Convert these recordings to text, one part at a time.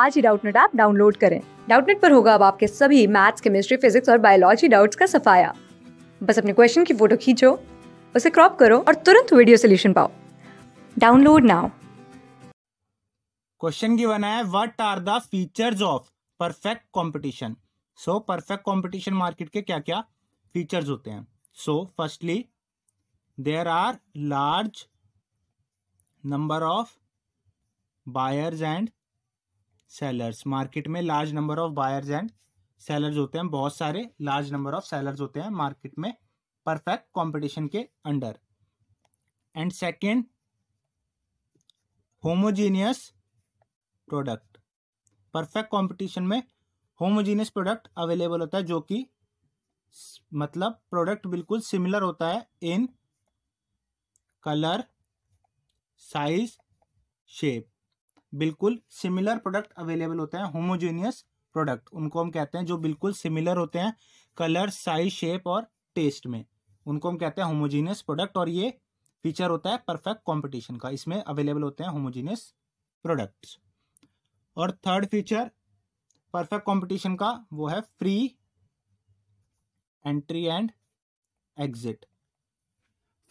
आज ही Doubtnut app download करें डाउटनेट पर होगा अब आपके सभी मैथ्स केमिस्ट्री फिजिक्स और बायोलॉजी डाउट्स का सफाया बस अपने क्वेश्चन की फोटो खींचो उसे क्रॉप करो और तुरंत वीडियो सोल्यूशन पाओ डाउनलोड नाउ क्वेश्चन गिवन है what are the features of perfect competition so perfect competition market के क्या क्या फीचर्स होते हैं so firstly there are large number of buyers and sellers market में large number of buyers and sellers होते हैं बहुत सारे लार्ज नंबर ऑफ सेलर्स होते हैं मार्केट में परफेक्ट कंपटीशन के under and second homogeneous product perfect competition में होमोजीनियस प्रोडक्ट अवेलेबल होता है जो कि मतलब प्रोडक्ट बिल्कुल सिमिलर होता है इन कलर साइज शेप बिल्कुल सिमिलर प्रोडक्ट अवेलेबल होते हैं होमोजेनियस प्रोडक्ट उनको हम कहते हैं जो बिल्कुल सिमिलर होते हैं कलर साइज शेप और टेस्ट में उनको हम कहते हैं होमोजीनियस प्रोडक्ट और ये फीचर होता है परफेक्ट कंपटीशन का इसमें अवेलेबल होते हैं होमोजीनियस प्रोडक्ट्स और थर्ड फीचर परफेक्ट कंपटीशन का वो है free entry and exit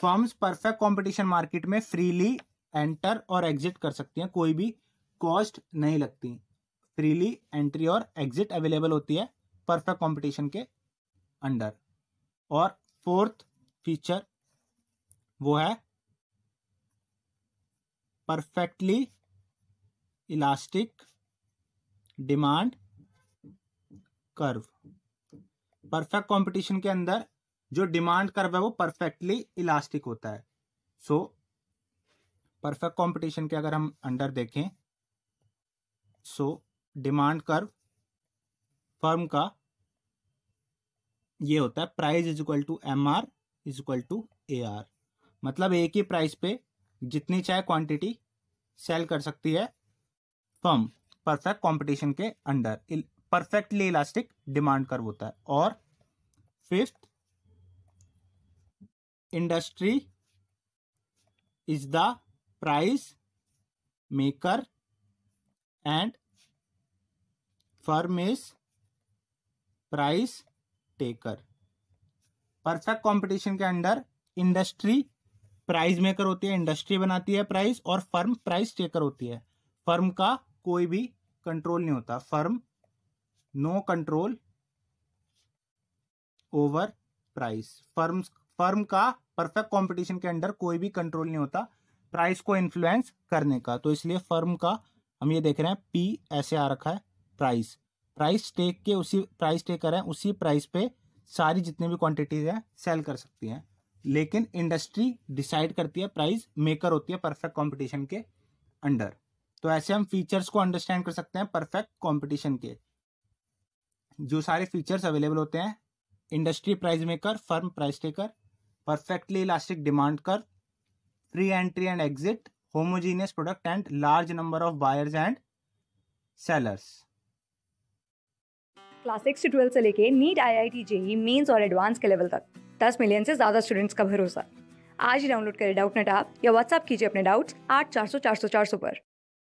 firms perfect competition market में फ्रीली एंटर और एग्जिट कर सकती हैं कोई भी कॉस्ट नहीं लगती फ्रीली एंट्री और एग्जिट अवेलेबल होती है परफेक्ट कंपटीशन के अंडर और फोर्थ फीचर वो है perfectly elastic demand curve perfect competition के अंदर जो डिमांड कर्व है वो परफेक्टली इलास्टिक होता है सो परफेक्ट कंपटीशन के अगर हम अंडर देखें सो डिमांड कर्व फर्म का ये होता है price is equal to M R is equal to A R मतलब एक ही प्राइस पे जितनी चाहे क्वांटिटी सेल कर सकती है फर्म परफेक्ट कंपटीशन के under perfectly elastic demand curve होता है और fifth industry is the price maker and firm is price taker perfect competition के अंडर इंडस्ट्री प्राइस मेकर होती है इंडस्ट्री बनाती है प्राइस और फर्म प्राइस टेकर होती है फर्म का कोई भी कंट्रोल नहीं होता firm no control over price firm firm का परफेक्ट कंपटीशन के अंडर कोई भी कंट्रोल नहीं होता प्राइस को इन्फ्लुएंस करने का तो इसलिए फर्म का हम ये देख रहे हैं पी ऐसे आ रखा है प्राइस प्राइस टेक के उसी प्राइस टेक करें उसी प्राइस पे सारी जितनी भी क्वांटिटीज हैं सेल कर सकती हैं लेकिन इंडस्ट्री डिसाइड करती है प्राइस मेकर होती है परफेक्ट कंपटीशन के अंडर तो ऐसे हम फीचर्स को अंडरस्टैंड कर सकते हैं परफेक्ट कंपटीशन के जो सारे फीचर्स अवेलेबल होते हैं industry price maker firm price taker perfectly elastic demand curve free entry and exit homogeneous product and large number of buyers and sellers class six से ट्वेल्थ से लेके NEET I I T JEE mains और advance के level तक दस million से ज़्यादा students का भरोसा आज ही डाउनलोड करें डाउट नेट आप या व्हाट्सअप कीजिए अपने डाउट्स आठ चार सौ चार सौ चार सौ पर